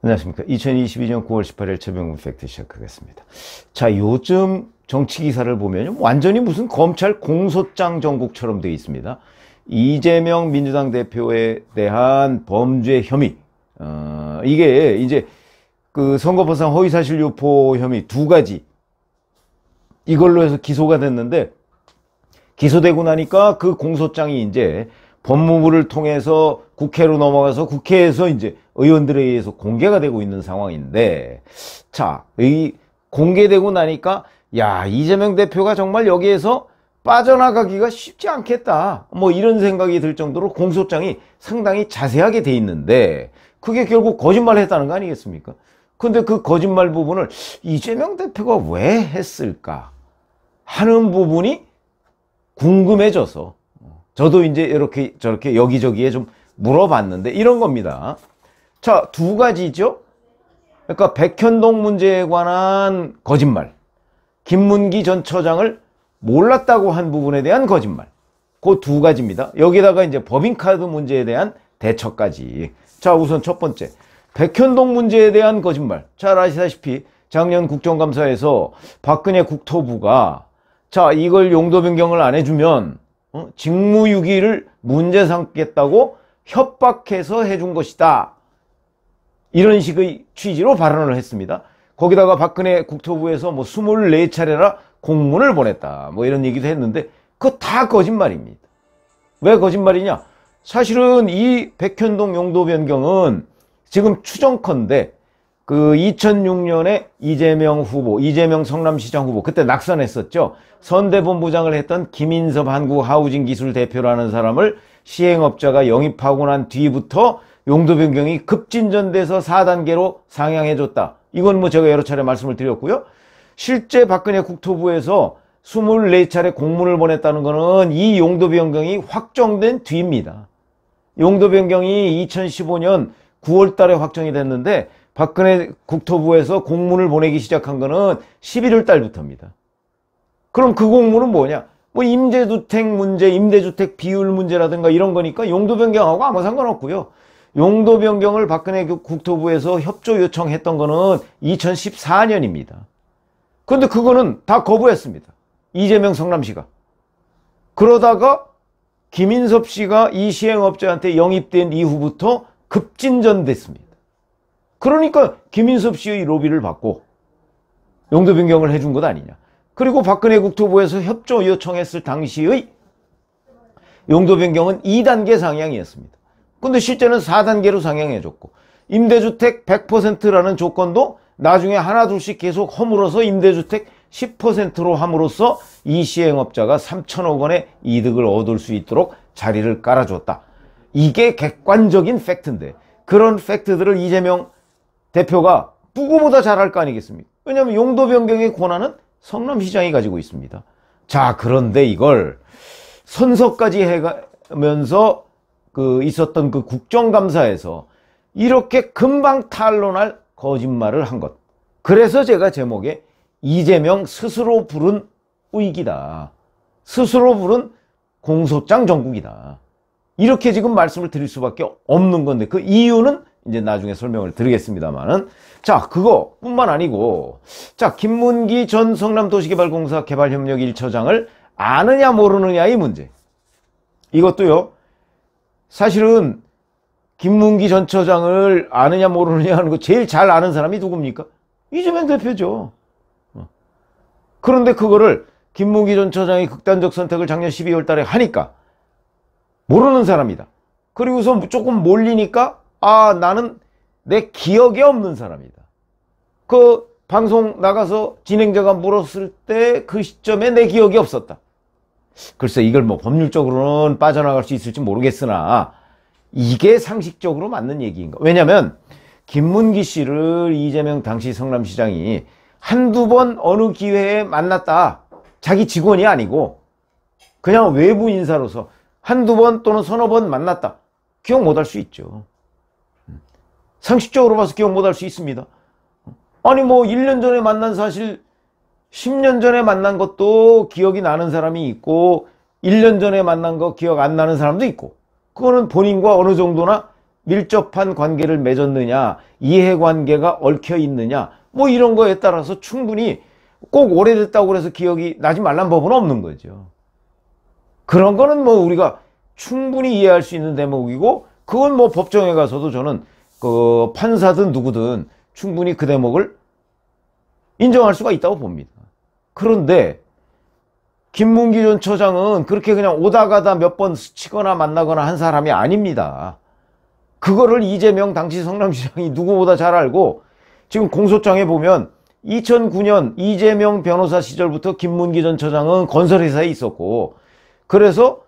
안녕하십니까. 2022년 9월 18일 최병국 팩트 시작하겠습니다. 자, 요즘 정치 기사를 보면 완전히 무슨 검찰 공소장 전국처럼 되어 있습니다. 이재명 민주당 대표에 대한 범죄 혐의. 어, 이게 이제 그 선거법상 허위사실 유포 혐의 두 가지. 이걸로 해서 기소가 됐는데 기소되고 나니까 그 공소장이 이제 법무부를 통해서 국회로 넘어가서 국회에서 이제 의원들에 의해서 공개가 되고 있는 상황인데 자, 이 공개되고 나니까 야 이재명 대표가 정말 여기에서 빠져나가기가 쉽지 않겠다 뭐 이런 생각이 들 정도로 공소장이 상당히 자세하게 돼 있는데 그게 결국 거짓말을 했다는 거 아니겠습니까? 근데 그 거짓말 부분을 이재명 대표가 왜 했을까 하는 부분이 궁금해져서 저도 이제 이렇게 저렇게 여기저기에 좀 물어봤는데 이런 겁니다. 자, 두 가지죠. 그러니까 백현동 문제에 관한 거짓말. 김문기 전 처장을 몰랐다고 한 부분에 대한 거짓말. 그 두 가지입니다. 여기다가 이제 법인카드 문제에 대한 대처까지. 자, 우선 첫 번째. 백현동 문제에 대한 거짓말. 잘 아시다시피 작년 국정감사에서 박근혜 국토부가 자, 이걸 용도 변경을 안 해주면 어? 직무유기를 문제 삼겠다고 협박해서 해준 것이다. 이런 식의 취지로 발언을 했습니다. 거기다가 박근혜 국토부에서 뭐 24차례나 공문을 보냈다. 뭐 이런 얘기도 했는데 그거 다 거짓말입니다. 왜 거짓말이냐? 사실은 이 백현동 용도 변경은 지금 추정컨대 그 2006년에 이재명 후보, 이재명 성남시장 후보 그때 낙선했었죠. 선대본부장을 했던 김인섭 한국하우징기술대표라는 사람을 시행업자가 영입하고 난 뒤부터 용도 변경이 급진전돼서 4단계로 상향해줬다. 이건 뭐 제가 여러 차례 말씀을 드렸고요. 실제 박근혜 국토부에서 24차례 공문을 보냈다는 것은 이 용도 변경이 확정된 뒤입니다. 용도 변경이 2015년 9월 달에 확정이 됐는데 박근혜 국토부에서 공문을 보내기 시작한 것은 11월 달부터입니다. 그럼 그 공문은 뭐냐? 뭐 임대주택 문제, 임대주택 비율 문제라든가 이런 거니까 용도 변경하고 아무 상관없고요. 용도 변경을 박근혜 국토부에서 협조 요청했던 거는 2014년입니다. 근데 그거는 다 거부했습니다. 이재명 성남시가. 그러다가 김인섭 씨가 이 시행업자한테 영입된 이후부터 급진전됐습니다. 그러니까 김인섭 씨의 로비를 받고 용도 변경을 해준 것 아니냐. 그리고 박근혜 국토부에서 협조 요청했을 당시의 용도 변경은 2단계 상향이었습니다. 근데 실제는 4단계로 상향해줬고 임대주택 100%라는 조건도 나중에 하나 둘씩 계속 허물어서 임대주택 10%로 함으로써 이 시행업자가 3천억 원의 이득을 얻을 수 있도록 자리를 깔아줬다. 이게 객관적인 팩트인데 그런 팩트들을 이재명 대표가 누구보다 잘할 거 아니겠습니까? 왜냐하면 용도 변경의 권한은 성남시장이 가지고 있습니다. 자 그런데 이걸 선서까지 해가면서 그 있었던 그 국정감사에서 이렇게 금방 탄론할 거짓말을 한 것. 그래서 제가 제목에 이재명 스스로 부른 우익이다. 스스로 부른 공소장 정국이다. 이렇게 지금 말씀을 드릴 수밖에 없는 건데 그 이유는 이제 나중에 설명을 드리겠습니다만은 자 그거뿐만 아니고 자 김문기 전 성남도시개발공사 개발협력 1처장을 아느냐 모르느냐 이 문제 이것도요 사실은 김문기 전 처장을 아느냐 모르느냐 하는 거 제일 잘 아는 사람이 누굽니까? 이재명 대표죠. 어. 그런데 그거를 김문기 전 처장이 극단적 선택을 작년 12월 달에 하니까 모르는 사람이다. 그리고서 조금 몰리니까 아 나는 내 기억에 없는 사람이다. 그 방송 나가서 진행자가 물었을 때 그 시점에 내 기억이 없었다. 글쎄 이걸 뭐 법률적으로는 빠져나갈 수 있을지 모르겠으나 이게 상식적으로 맞는 얘기인가 왜냐면 김문기 씨를 이재명 당시 성남시장이 한두 번 어느 기회에 만났다 자기 직원이 아니고 그냥 외부 인사로서 한두 번 또는 서너 번 만났다 기억 못 할 수 있죠 음. 상식적으로 봐서 기억 못 할 수 있습니다 아니 뭐 1년 전에 만난 사실 10년 전에 만난 것도 기억이 나는 사람이 있고 1년 전에 만난 거 기억 안 나는 사람도 있고 그거는 본인과 어느 정도나 밀접한 관계를 맺었느냐 이해관계가 얽혀 있느냐 뭐 이런 거에 따라서 충분히 꼭 오래됐다고 해서 기억이 나지 말란 법은 없는 거죠 그런 거는 뭐 우리가 충분히 이해할 수 있는 대목이고 그건 뭐 법정에 가서도 저는 그 판사든 누구든 충분히 그 대목을 인정할 수가 있다고 봅니다 그런데 김문기 전 처장은 그렇게 그냥 오다 가다 몇 번 스치거나 만나거나 한 사람이 아닙니다. 그거를 이재명 당시 성남시장이 누구보다 잘 알고 지금 공소장에 보면 2009년 이재명 변호사 시절부터 김문기 전 처장은 건설회사에 있었고 그래서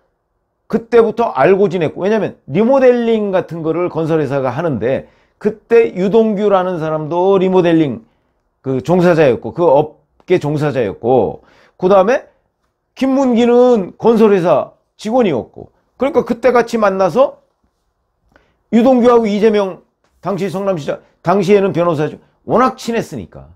그때부터 알고 지냈고 왜냐면 리모델링 같은 거를 건설회사가 하는데 그때 유동규라는 사람도 리모델링 그 종사자였고 그업 업 종사자였고 그 다음에 김문기는 건설회사 직원이었고 그러니까 그때 같이 만나서 유동규하고 이재명 당시 성남시장 당시에는 변호사죠 워낙 친했으니까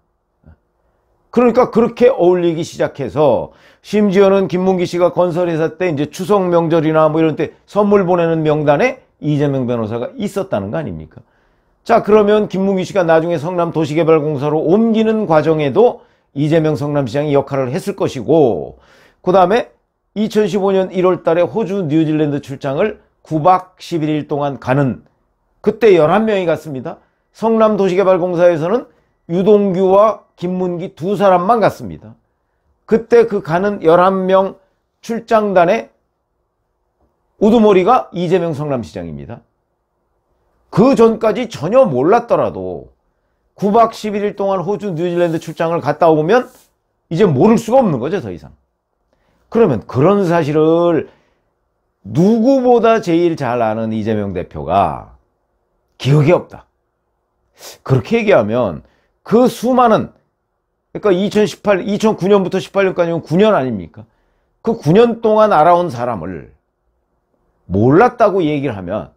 그러니까 그렇게 어울리기 시작해서 심지어는 김문기 씨가 건설회사 때 이제 추석 명절이나 뭐 이런 때 선물 보내는 명단에 이재명 변호사가 있었다는 거 아닙니까? 자 그러면 김문기 씨가 나중에 성남 도시개발공사로 옮기는 과정에도 이재명 성남시장이 역할을 했을 것이고 그 다음에 2015년 1월 달에 호주 뉴질랜드 출장을 9박 11일 동안 가는 그때 11명이 갔습니다. 성남도시개발공사에서는 유동규와 김문기 두 사람만 갔습니다. 그때 그 가는 11명 출장단의 우두머리가 이재명 성남시장입니다. 그 전까지 전혀 몰랐더라도 9박 11일 동안 호주, 뉴질랜드 출장을 갔다 오면 이제 모를 수가 없는 거죠, 더 이상. 그러면 그런 사실을 누구보다 제일 잘 아는 이재명 대표가 기억이 없다. 그렇게 얘기하면 그 수많은 그러니까 2018, 2009년부터 18년까지는 9년 아닙니까? 그 9년 동안 알아온 사람을 몰랐다고 얘기를 하면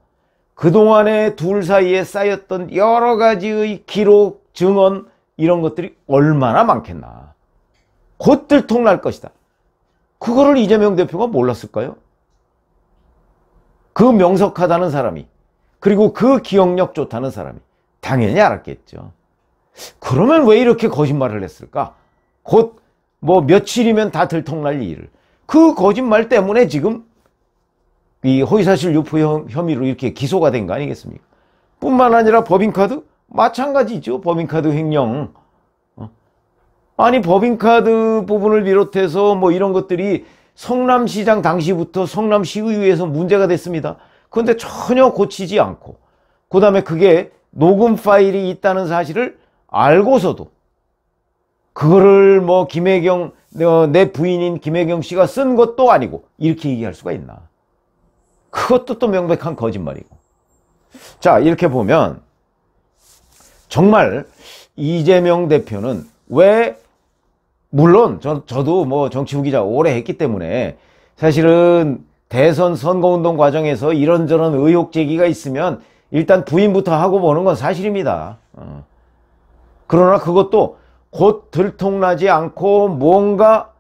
그동안에 둘 사이에 쌓였던 여러 가지의 기록, 증언 이런 것들이 얼마나 많겠나. 곧 들통날 것이다. 그거를 이재명 대표가 몰랐을까요? 그 명석하다는 사람이 그리고 그 기억력 좋다는 사람이 당연히 알았겠죠. 그러면 왜 이렇게 거짓말을 했을까? 곧 뭐 며칠이면 다 들통날 일을. 그 거짓말 때문에 지금 이 허위사실 유포 혐의로 이렇게 기소가 된 거 아니겠습니까? 뿐만 아니라 법인카드? 마찬가지죠. 법인카드 횡령. 어? 아니 법인카드 부분을 비롯해서 뭐 이런 것들이 성남시장 당시부터 성남시의회에서 문제가 됐습니다. 그런데 전혀 고치지 않고 그 다음에 그게 녹음 파일이 있다는 사실을 알고서도 그거를 뭐 김혜경 어, 내 부인인 김혜경 씨가 쓴 것도 아니고 이렇게 얘기할 수가 있나 그것도 또 명백한 거짓말이고. 자, 이렇게 보면 정말 이재명 대표는 왜 물론 저, 저도 뭐 정치부 기자 오래 했기 때문에 사실은 대선 선거운동 과정에서 이런저런 의혹 제기가 있으면 일단 부인부터 하고 보는 건 사실입니다. 어. 그러나 그것도 곧 들통나지 않고 뭔가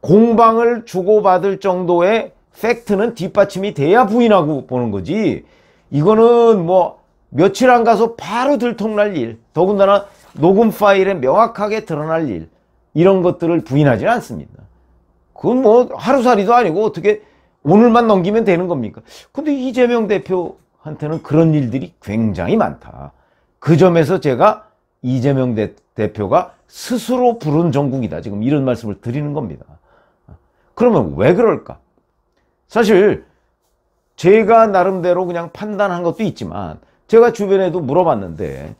공방을 주고받을 정도의 팩트는 뒷받침이 돼야 부인하고 보는 거지 이거는 뭐 며칠 안 가서 바로 들통날 일 더군다나 녹음 파일에 명확하게 드러날 일 이런 것들을 부인하지 않습니다 그건 뭐 하루살이도 아니고 어떻게 오늘만 넘기면 되는 겁니까 근데 이재명 대표한테는 그런 일들이 굉장히 많다 그 점에서 제가 이재명 대, 대표가 스스로 부른 정국이다 지금 이런 말씀을 드리는 겁니다 그러면 왜 그럴까 사실 제가 나름대로 그냥 판단한 것도 있지만 제가 주변에도 물어봤는데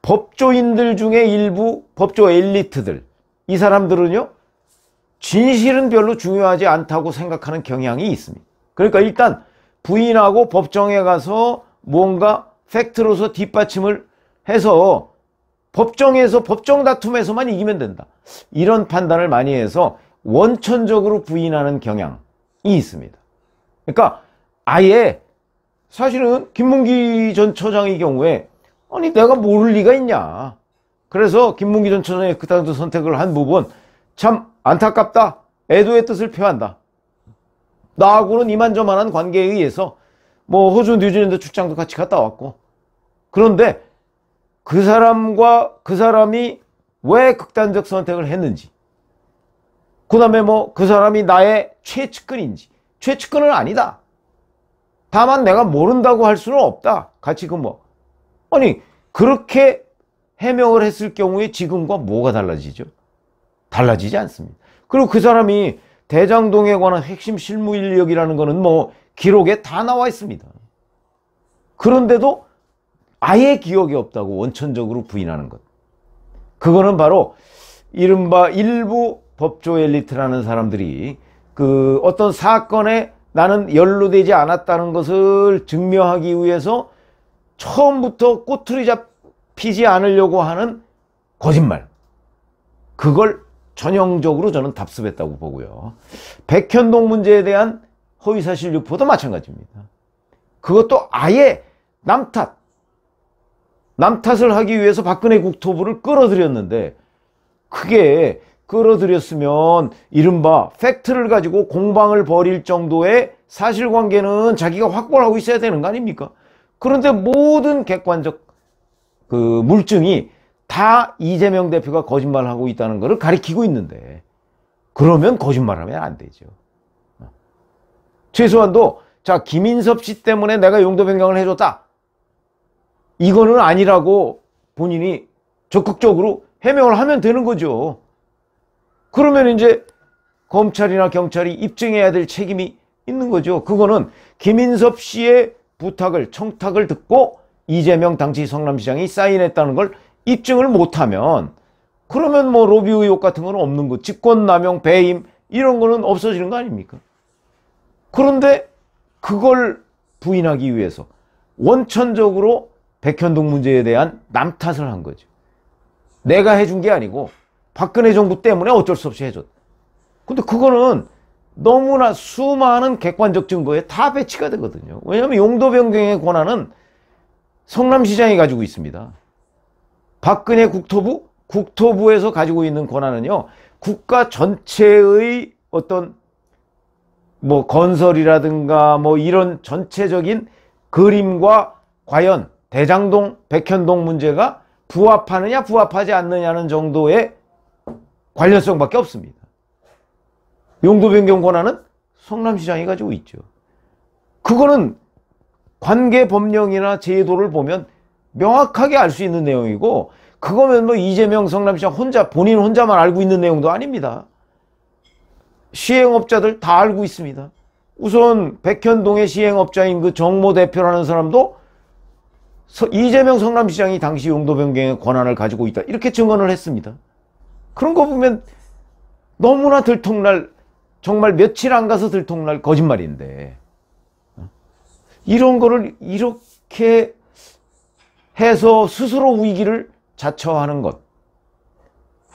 법조인들 중에 일부 법조 엘리트들 이 사람들은요 진실은 별로 중요하지 않다고 생각하는 경향이 있습니다 그러니까 일단 부인하고 법정에 가서 뭔가 팩트로서 뒷받침을 해서 법정에서 법정 다툼에서만 이기면 된다 이런 판단을 많이 해서 원천적으로 부인하는 경향 이 있습니다. 그러니까 아예 사실은 김문기 전 처장의 경우에 아니 내가 모를 리가 있냐. 그래서 김문기 전 처장의 그 당시 선택을 한 부분 참 안타깝다. 애도의 뜻을 표한다. 나하고는 이만저만한 관계에 의해서 뭐 호주 뉴질랜드 출장도 같이 갔다 왔고 그런데 그 사람과 그 사람이 왜 극단적 선택을 했는지 뭐 그 다음에 뭐 그 사람이 나의 최측근인지 최측근은 아니다. 다만 내가 모른다고 할 수는 없다. 같이 그 뭐 아니 그렇게 해명을 했을 경우에 지금과 뭐가 달라지죠? 달라지지 않습니다. 그리고 그 사람이 대장동에 관한 핵심 실무 인력이라는 거는 뭐 기록에 다 나와 있습니다. 그런데도 아예 기억이 없다고 원천적으로 부인하는 것. 그거는 바로 이른바 일부 법조 엘리트라는 사람들이 그 어떤 사건에 나는 연루되지 않았다는 것을 증명하기 위해서 처음부터 꼬투리 잡히지 않으려고 하는 거짓말 그걸 전형적으로 저는 답습했다고 보고요 백현동 문제에 대한 허위사실 유포도 마찬가지입니다 그것도 아예 남탓 남탓을 하기 위해서 박근혜 국토부를 끌어들였는데 그게 끌어들였으면 이른바 팩트를 가지고 공방을 벌일 정도의 사실관계는 자기가 확보를 하고 있어야 되는 거 아닙니까? 그런데 모든 객관적 그 물증이 다 이재명 대표가 거짓말하고 을 있다는 것을 가리키고 있는데 그러면 거짓말하면 안 되죠. 최소한도 자 김인섭 씨 때문에 내가 용도 변경을 해줬다. 이거는 아니라고 본인이 적극적으로 해명을 하면 되는 거죠. 그러면 이제 검찰이나 경찰이 입증해야 될 책임이 있는 거죠. 그거는 김인섭 씨의 부탁을 청탁을 듣고 이재명 당시 성남시장이 사인했다는 걸 입증을 못하면 그러면 뭐 로비 의혹 같은 건 없는 거 직권남용 배임 이런 거는 없어지는 거 아닙니까? 그런데 그걸 부인하기 위해서 원천적으로 백현동 문제에 대한 남탓을 한 거죠. 내가 해준 게 아니고 박근혜 정부 때문에 어쩔 수 없이 해줬. 근데 그거는 너무나 수많은 객관적 증거에 다 배치가 되거든요. 왜냐하면 용도 변경의 권한은 성남시장이 가지고 있습니다. 박근혜 국토부, 국토부에서 가지고 있는 권한은요. 국가 전체의 어떤 뭐 건설이라든가 뭐 이런 전체적인 그림과 과연 대장동, 백현동 문제가 부합하느냐 부합하지 않느냐는 정도의 관련성밖에 없습니다. 용도 변경 권한은 성남시장이 가지고 있죠. 그거는 관계 법령이나 제도를 보면 명확하게 알 수 있는 내용이고 그거면 뭐 이재명 성남시장 혼자 본인 혼자만 알고 있는 내용도 아닙니다. 시행업자들 다 알고 있습니다. 우선 백현동의 시행업자인 그 정모 대표라는 사람도 이재명 성남시장이 당시 용도 변경의 권한을 가지고 있다 이렇게 증언을 했습니다. 그런 거 보면 너무나 들통날 정말 며칠 안 가서 들통날 거짓말인데 어? 이런 거를 이렇게 해서 스스로 위기를 자처하는 것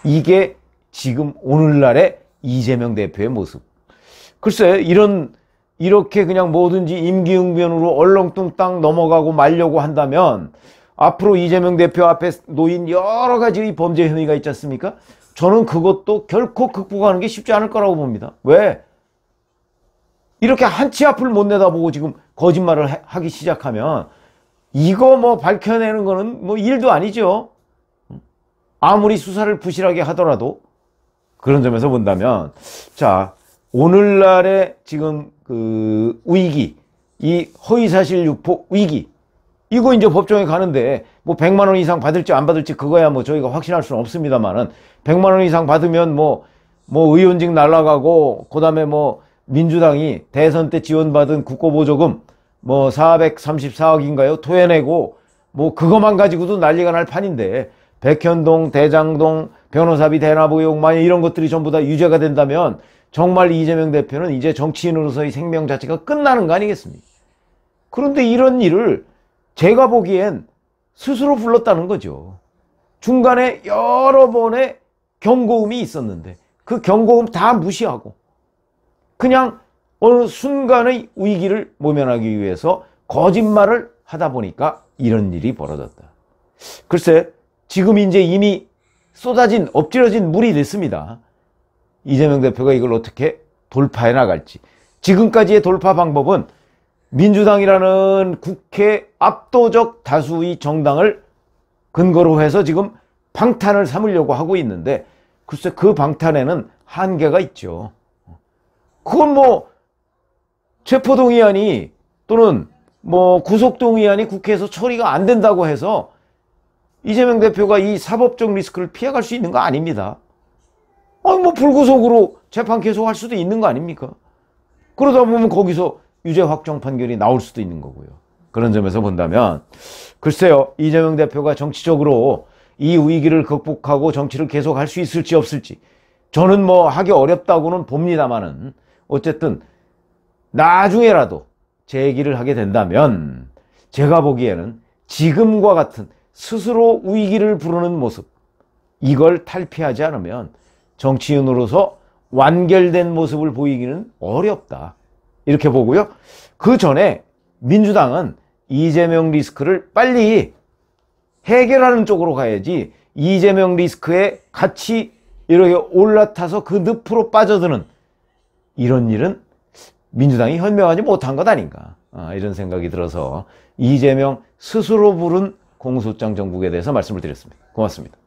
이게 지금 오늘날의 이재명 대표의 모습 글쎄 이런 이렇게 그냥 뭐든지 임기응변으로 얼렁뚱땅 넘어가고 말려고 한다면 앞으로 이재명 대표 앞에 놓인 여러 가지 범죄 혐의가 있지 않습니까? 저는 그것도 결코 극복하는 게 쉽지 않을 거라고 봅니다. 왜? 이렇게 한치 앞을 못 내다보고 지금 거짓말을 하기 시작하면 이거 뭐 밝혀내는 거는 뭐 일도 아니죠. 아무리 수사를 부실하게 하더라도 그런 점에서 본다면 자 오늘날의 지금 그 위기 이 허위사실 유포 위기 이거 이제 법정에 가는데 뭐 100만 원 이상 받을지 안 받을지 그거야 뭐 저희가 확신할 수는 없습니다만은 100만 원 이상 받으면 뭐, 뭐 의원직 날라가고, 그 다음에 뭐 민주당이 대선 때 지원받은 국고보조금 뭐 434억인가요? 토해내고, 뭐 그것만 가지고도 난리가 날 판인데, 백현동, 대장동, 변호사비 대납 의혹, 만약 이런 것들이 전부 다 유죄가 된다면 정말 이재명 대표는 이제 정치인으로서의 생명 자체가 끝나는 거 아니겠습니까? 그런데 이런 일을 제가 보기엔 스스로 불렀다는 거죠. 중간에 여러 번의 경고음이 있었는데 그 경고음 다 무시하고 그냥 어느 순간의 위기를 모면하기 위해서 거짓말을 하다 보니까 이런 일이 벌어졌다. 글쎄 지금 이제 이미 쏟아진 엎질러진 물이 됐습니다. 이재명 대표가 이걸 어떻게 돌파해 나갈지 지금까지의 돌파 방법은 민주당이라는 국회 압도적 다수의 정당을 근거로 해서 지금 방탄을 삼으려고 하고 있는데 글쎄 그 방탄에는 한계가 있죠. 그건 뭐 체포동의안이 또는 뭐 구속동의안이 국회에서 처리가 안 된다고 해서 이재명 대표가 이 사법적 리스크를 피해갈 수 있는 거 아닙니다. 아니 어, 뭐 불구속으로 재판 계속할 수도 있는 거 아닙니까? 그러다 보면 거기서 유죄 확정 판결이 나올 수도 있는 거고요. 그런 점에서 본다면 글쎄요 이재명 대표가 정치적으로 이 위기를 극복하고 정치를 계속할 수 있을지 없을지 저는 뭐 하기 어렵다고는 봅니다만은 어쨌든 나중에라도 제기를 하게 된다면 제가 보기에는 지금과 같은 스스로 위기를 부르는 모습 이걸 탈피하지 않으면 정치인으로서 완결된 모습을 보이기는 어렵다 이렇게 보고요 그 전에 민주당은 이재명 리스크를 빨리 해결하는 쪽으로 가야지 이재명 리스크에 같이 이렇게 올라타서 그 늪으로 빠져드는 이런 일은 민주당이 현명하지 못한 것 아닌가 아, 이런 생각이 들어서 이재명 스스로 부른 공소장 정국에 대해서 말씀을 드렸습니다. 고맙습니다.